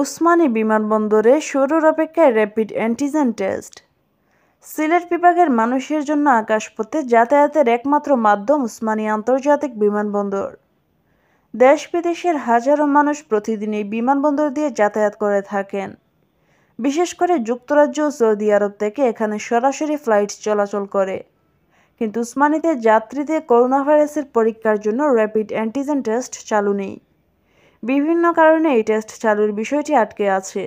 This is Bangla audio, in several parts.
উসমানী বিমানবন্দরে শুরুর অপেক্ষায় র্যাপিড অ্যান্টিজেন টেস্ট সিলেট বিভাগের মানুষের জন্য আকাশপথে যাতায়াতের একমাত্র মাধ্যম উসমানী আন্তর্জাতিক বিমানবন্দর দেশ বিদেশের হাজারো মানুষ প্রতিদিন এই বিমানবন্দর দিয়ে যাতায়াত করে থাকেন বিশেষ করে যুক্তরাজ্য ও সৌদি আরব থেকে এখানে সরাসরি ফ্লাইট চলাচল করে কিন্তু উসমানিতে যাত্রীদের করোনা ভাইরাসের পরীক্ষার জন্য র্যাপিড অ্যান্টিজেন টেস্ট চালু নেই বিভিন্ন কারণে এই টেস্ট চালুর বিষয়টি আটকে আছে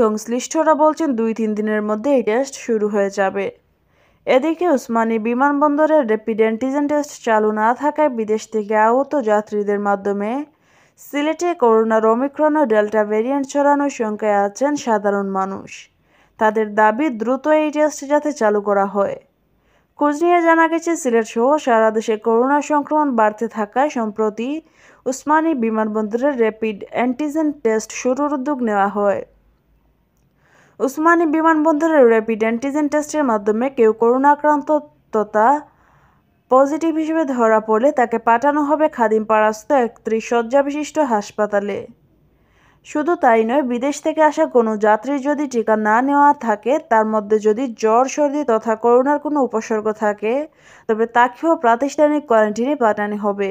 সংশ্লিষ্টরা বলছেন দুই তিন দিনের মধ্যে এই টেস্ট শুরু হয়ে যাবে এদিকে উসমানী বিমানবন্দরের র্যাপিড অ্যান্টিজেন টেস্ট চালু না থাকায় বিদেশ থেকে আহত যাত্রীদের মাধ্যমে সিলেটে করোনার অমিক্রণ ও ডেল্টা ভ্যারিয়েন্ট ছড়ানোর সংখ্যায় আছেন সাধারণ মানুষ তাদের দাবি দ্রুত এই টেস্ট যাতে চালু করা হয় খোঁজ নিয়ে জানা গেছে সিলেট সহ সারা দেশে করোনা সংক্রমণ বাড়তে থাকায় সম্প্রতি উসমানী বিমানবন্দরে র্যাপিড অ্যান্টিজেন টেস্ট শুরুর উদ্যোগ নেওয়া হয় উসমানী বিমানবন্দরের র্যাপিড অ্যান্টিজেন টেস্টের মাধ্যমে কেউ করোনা আক্রান্ত তথা পজিটিভ হিসেবে ধরা পড়লে তাকে পাঠানো হবে খাদিমপাড়াস্থ একত্রিশ শয্যা বিশিষ্ট হাসপাতালে শুধু তাই নয় বিদেশ থেকে আসা কোনো যাত্রীর যদি টিকা না নেওয়া থাকে তার মধ্যে যদি জ্বর সর্দি তথা করোনার কোনো উপসর্গ থাকে তবে তাকেও প্রাতিষ্ঠানিক কোয়ারেন্টিনে পাঠানো হবে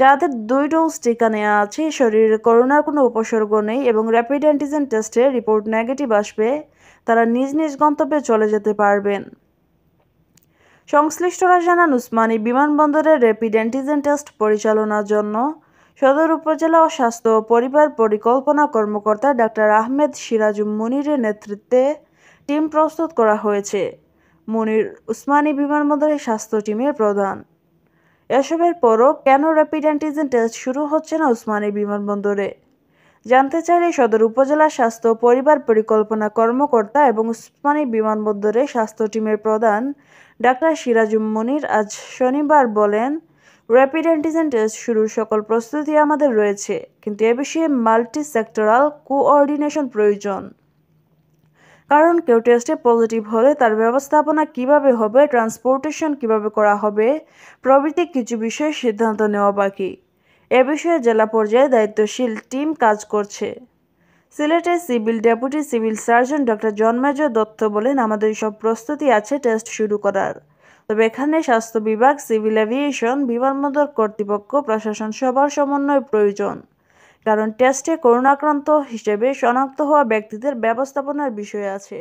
যাদের দুই ডোজ টিকা নেওয়া আছে শরীরে করোনার কোনো উপসর্গ নেই এবং র্যাপিড অ্যান্টিজেন টেস্টে রিপোর্ট নেগেটিভ আসবে তারা নিজ নিজ গন্তব্যে চলে যেতে পারবেন সংশ্লিষ্টরা জানান উসমানী বিমানবন্দরের র্যাপিড অ্যান্টিজেন টেস্ট পরিচালনার জন্য সদর উপজেলা ও স্বাস্থ্য ও পরিবার পরিকল্পনা কর্মকর্তা ডাক্তার আহমেদ সিরাজ মুনিরের নেতৃত্বে টিম প্রস্তুত করা হয়েছে মনির উসমানী বিমানবন্দরের স্বাস্থ্য টিমের প্রধান এসবের পরও কেন র্যাপিড অ্যান্টিজেন টেস্ট শুরু হচ্ছে না উসমানী বিমানবন্দরে জানতে চাইলে সদর উপজেলা স্বাস্থ্য পরিবার পরিকল্পনা কর্মকর্তা এবং উসমানী বিমানবন্দরে স্বাস্থ্য টিমের প্রধান ডাক্তার সিরাজুম মনির আজ শনিবার বলেন র্যাপিড অ্যান্টিজেন টেস্ট শুরুর সকল প্রস্তুতি আমাদের রয়েছে কিন্তু এ বিষয়ে মাল্টি সেক্টরাল কোঅর্ডিনেশন প্রয়োজন কারণ কেউ টেস্টে পজিটিভ হলে তার ব্যবস্থাপনা কিভাবে হবে ট্রান্সপোর্টেশন কিভাবে করা হবে প্রভৃতি কিছু বিষয়ে সিদ্ধান্ত নেওয়া বাকি এ বিষয়ে জেলা পর্যায়ে দায়িত্বশীল টিম কাজ করছে সিলেটের civil deputy civil surgeon doctor Janmejay Dutta বলেন আমাদের সব প্রস্তুতি আছে টেস্ট শুরু করার তবে এখানে স্বাস্থ্য বিভাগ সিভিল এভিয়েশন বিমানবন্দর কর্তৃপক্ষ প্রশাসন সবার সমন্বয় প্রয়োজন কারণ টেস্টে করোনাক্রান্ত হিসেবে শনাক্ত হওয়া ব্যক্তিদের ব্যবস্থাপনার বিষয় আছে